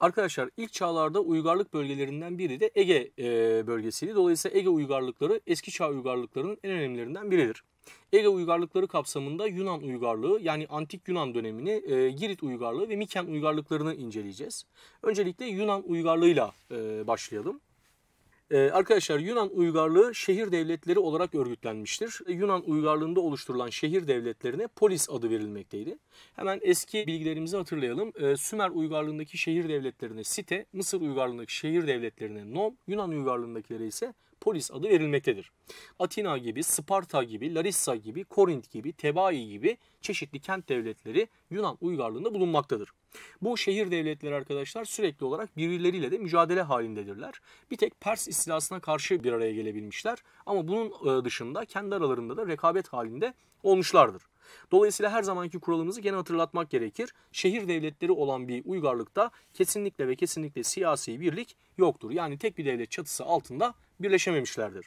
Arkadaşlar ilk çağlarda uygarlık bölgelerinden biri de Ege e, bölgesiydi. Dolayısıyla Ege uygarlıkları eski çağ uygarlıklarının en önemlilerinden biridir. Ege uygarlıkları kapsamında Yunan uygarlığı yani antik Yunan dönemini, e, Girit uygarlığı ve Miken uygarlıklarını inceleyeceğiz. Öncelikle Yunan uygarlığıyla e, başlayalım. Ee, arkadaşlar Yunan uygarlığı şehir devletleri olarak örgütlenmiştir. Ee, Yunan uygarlığında oluşturulan şehir devletlerine polis adı verilmekteydi. Hemen eski bilgilerimizi hatırlayalım. Ee, Sümer uygarlığındaki şehir devletlerine site, Mısır uygarlığındaki şehir devletlerine nom, Yunan uygarlığındakilere ise polis adı verilmektedir. Atina gibi, Sparta gibi, Larissa gibi, Korint gibi, Tebai gibi çeşitli kent devletleri Yunan uygarlığında bulunmaktadır. Bu şehir devletleri arkadaşlar sürekli olarak birbirleriyle de mücadele halindedirler. Bir tek Pers istilasına karşı bir araya gelebilmişler ama bunun e, dışında kendi aralarında da rekabet halinde olmuşlardır. Dolayısıyla her zamanki kuralımızı gene hatırlatmak gerekir. Şehir devletleri olan bir uygarlıkta kesinlikle ve kesinlikle siyasi birlik yoktur. Yani tek bir devlet çatısı altında birleşememişlerdir.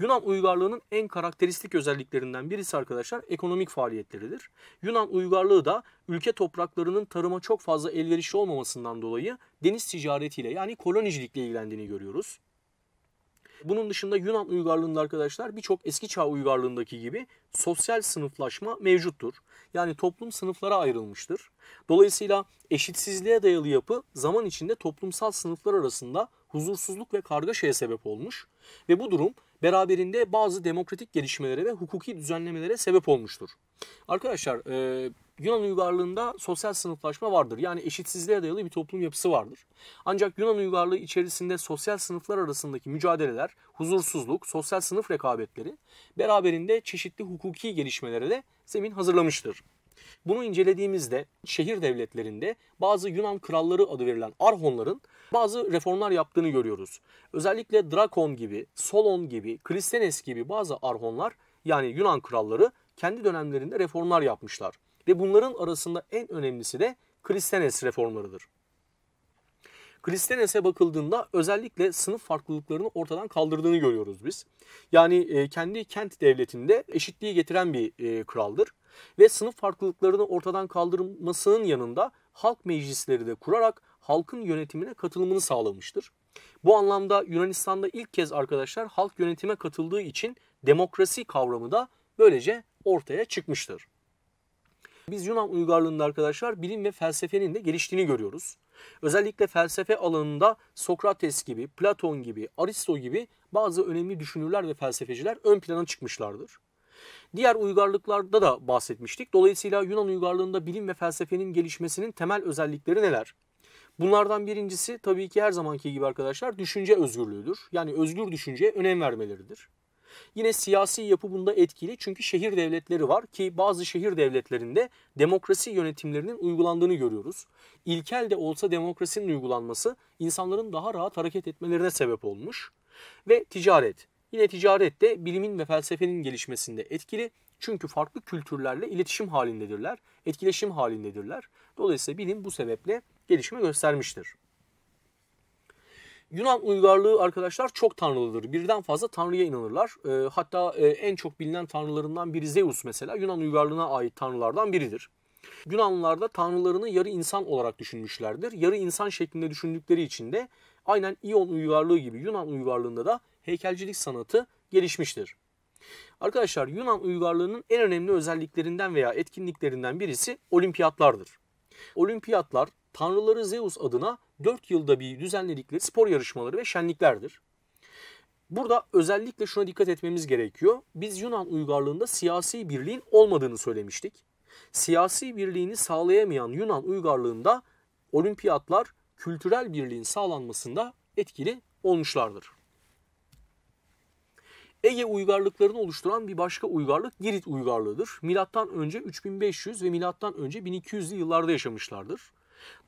Yunan uygarlığının en karakteristik özelliklerinden birisi arkadaşlar ekonomik faaliyetleridir. Yunan uygarlığı da ülke topraklarının tarıma çok fazla elverişli olmamasından dolayı deniz ticaretiyle yani kolonicilikle ilgilendiğini görüyoruz. Bunun dışında Yunan uygarlığında arkadaşlar birçok eski çağ uygarlığındaki gibi sosyal sınıflaşma mevcuttur. Yani toplum sınıflara ayrılmıştır. Dolayısıyla eşitsizliğe dayalı yapı zaman içinde toplumsal sınıflar arasında huzursuzluk ve kargaşaya sebep olmuş ve bu durum beraberinde bazı demokratik gelişmelere ve hukuki düzenlemelere sebep olmuştur. Arkadaşlar e, Yunan uygarlığında sosyal sınıflaşma vardır. Yani eşitsizliğe dayalı bir toplum yapısı vardır. Ancak Yunan uygarlığı içerisinde sosyal sınıflar arasındaki mücadeleler, huzursuzluk, sosyal sınıf rekabetleri beraberinde çeşitli hukuki gelişmelere de zemin hazırlamıştır. Bunu incelediğimizde şehir devletlerinde bazı Yunan kralları adı verilen Arhonların bazı reformlar yaptığını görüyoruz. Özellikle Drakon gibi, Solon gibi, Kristenes gibi bazı Arhonlar yani Yunan kralları kendi dönemlerinde reformlar yapmışlar. Ve bunların arasında en önemlisi de Kristenes reformlarıdır. Kristenes'e bakıldığında özellikle sınıf farklılıklarını ortadan kaldırdığını görüyoruz biz. Yani e, kendi kent devletinde eşitliği getiren bir e, kraldır ve sınıf farklılıklarını ortadan kaldırmasının yanında halk meclisleri de kurarak halkın yönetimine katılımını sağlamıştır. Bu anlamda Yunanistan'da ilk kez arkadaşlar halk yönetime katıldığı için demokrasi kavramı da böylece ortaya çıkmıştır. Biz Yunan uygarlığında arkadaşlar bilim ve felsefenin de geliştiğini görüyoruz. Özellikle felsefe alanında Sokrates gibi, Platon gibi, Aristo gibi bazı önemli düşünürler ve felsefeciler ön plana çıkmışlardır. Diğer uygarlıklarda da bahsetmiştik. Dolayısıyla Yunan uygarlığında bilim ve felsefenin gelişmesinin temel özellikleri neler? Bunlardan birincisi tabii ki her zamanki gibi arkadaşlar düşünce özgürlüğüdür. Yani özgür düşünceye önem vermeleridir. Yine siyasi yapı bunda etkili çünkü şehir devletleri var ki bazı şehir devletlerinde demokrasi yönetimlerinin uygulandığını görüyoruz. İlkel de olsa demokrasinin uygulanması insanların daha rahat hareket etmelerine sebep olmuş. Ve ticaret. Yine ticarette bilimin ve felsefenin gelişmesinde etkili. Çünkü farklı kültürlerle iletişim halindedirler, etkileşim halindedirler. Dolayısıyla bilim bu sebeple gelişme göstermiştir. Yunan uygarlığı arkadaşlar çok tanrılıdır. Birden fazla tanrıya inanırlar. E, hatta e, en çok bilinen tanrılarından biri Zeus mesela Yunan uygarlığına ait tanrılardan biridir. Yunanlılar da tanrılarını yarı insan olarak düşünmüşlerdir. Yarı insan şeklinde düşündükleri için de aynen İyon uygarlığı gibi Yunan uygarlığında da heykelcilik sanatı gelişmiştir. Arkadaşlar Yunan uygarlığının en önemli özelliklerinden veya etkinliklerinden birisi olimpiyatlardır. Olimpiyatlar tanrıları Zeus adına 4 yılda bir düzenledikleri spor yarışmaları ve şenliklerdir. Burada özellikle şuna dikkat etmemiz gerekiyor. Biz Yunan uygarlığında siyasi birliğin olmadığını söylemiştik. Siyasi birliğini sağlayamayan Yunan uygarlığında olimpiyatlar kültürel birliğin sağlanmasında etkili olmuşlardır. Ege uygarlıklarını oluşturan bir başka uygarlık Girit uygarlığıdır. Milattan önce 3500 ve milattan önce 1200'lü yıllarda yaşamışlardır.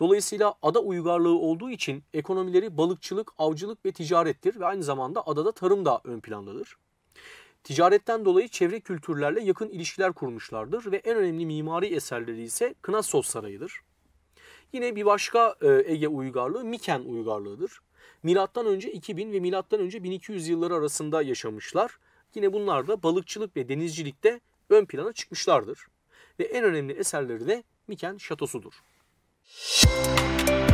Dolayısıyla ada uygarlığı olduğu için ekonomileri balıkçılık, avcılık ve ticarettir ve aynı zamanda adada tarım da ön plandadır. Ticaretten dolayı çevre kültürlerle yakın ilişkiler kurmuşlardır ve en önemli mimari eserleri ise Knasos Sarayı'dır. Yine bir başka e, Ege uygarlığı Miken uygarlığıdır. Milattan önce 2000 ve milattan önce 1200 yılları arasında yaşamışlar. Yine bunlar da balıkçılık ve denizcilikte ön plana çıkmışlardır. Ve en önemli eserleri de Miken Şatosu'dur. Müzik